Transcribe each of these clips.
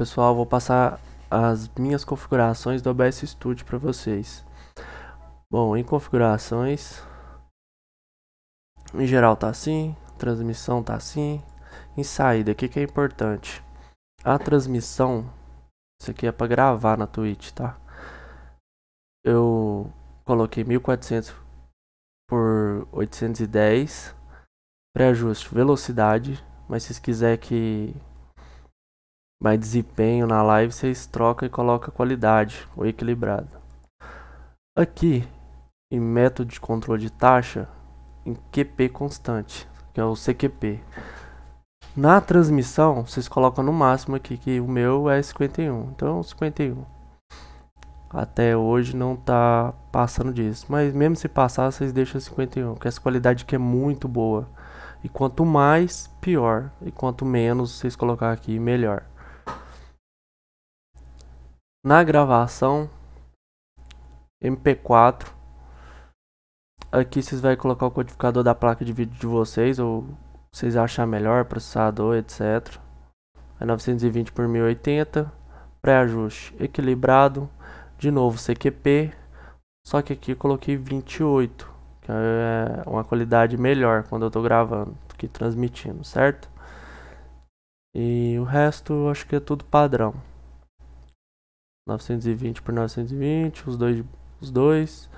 pessoal, vou passar as minhas configurações do OBS Studio para vocês. Bom, em configurações, em geral tá assim, transmissão tá assim, em saída, o que, que é importante? A transmissão, isso aqui é para gravar na Twitch, tá? Eu coloquei 1400 por 810, pré-ajuste velocidade, mas se quiser que mais desempenho na live vocês trocam e colocam qualidade ou equilibrado. Aqui em método de controle de taxa em QP constante, que é o CQP. Na transmissão, vocês colocam no máximo aqui que o meu é 51. Então 51. Até hoje não está passando disso, mas mesmo se passar, vocês deixam 51, porque essa qualidade aqui é muito boa. E quanto mais, pior. E quanto menos vocês colocar aqui, melhor na gravação MP4 aqui vocês vai colocar o codificador da placa de vídeo de vocês ou vocês achar melhor processador etc é 920 por 1080 pré-ajuste equilibrado de novo CQP só que aqui coloquei 28 que é uma qualidade melhor quando eu estou gravando do que transmitindo certo e o resto acho que é tudo padrão 920 por 920, os dois, os dois.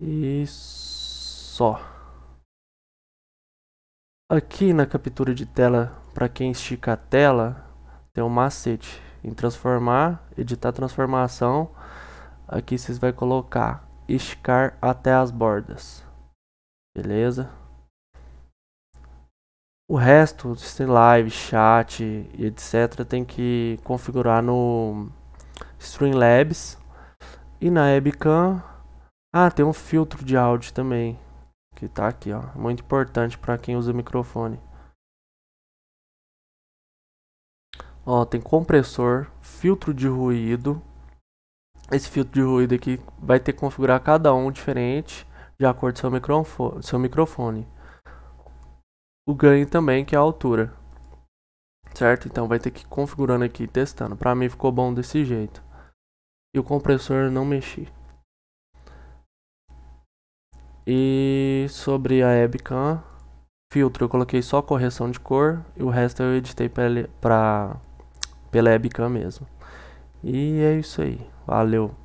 E só. Aqui na captura de tela, para quem estica a tela, tem um macete em transformar, editar transformação. Aqui vocês vai colocar esticar até as bordas. Beleza? O resto, se live, chat e etc, tem que configurar no Streamlabs. E na webcam, ah, tem um filtro de áudio também, que tá aqui, ó, muito importante para quem usa microfone. Ó, tem compressor, filtro de ruído. Esse filtro de ruído aqui vai ter que configurar cada um diferente, de acordo com seu microfone. Seu microfone o ganho também, que é a altura. Certo? Então vai ter que ir configurando aqui e testando. Pra mim ficou bom desse jeito. E o compressor não mexi. E sobre a webcam, filtro eu coloquei só correção de cor e o resto eu editei pela webcam mesmo. E é isso aí. Valeu!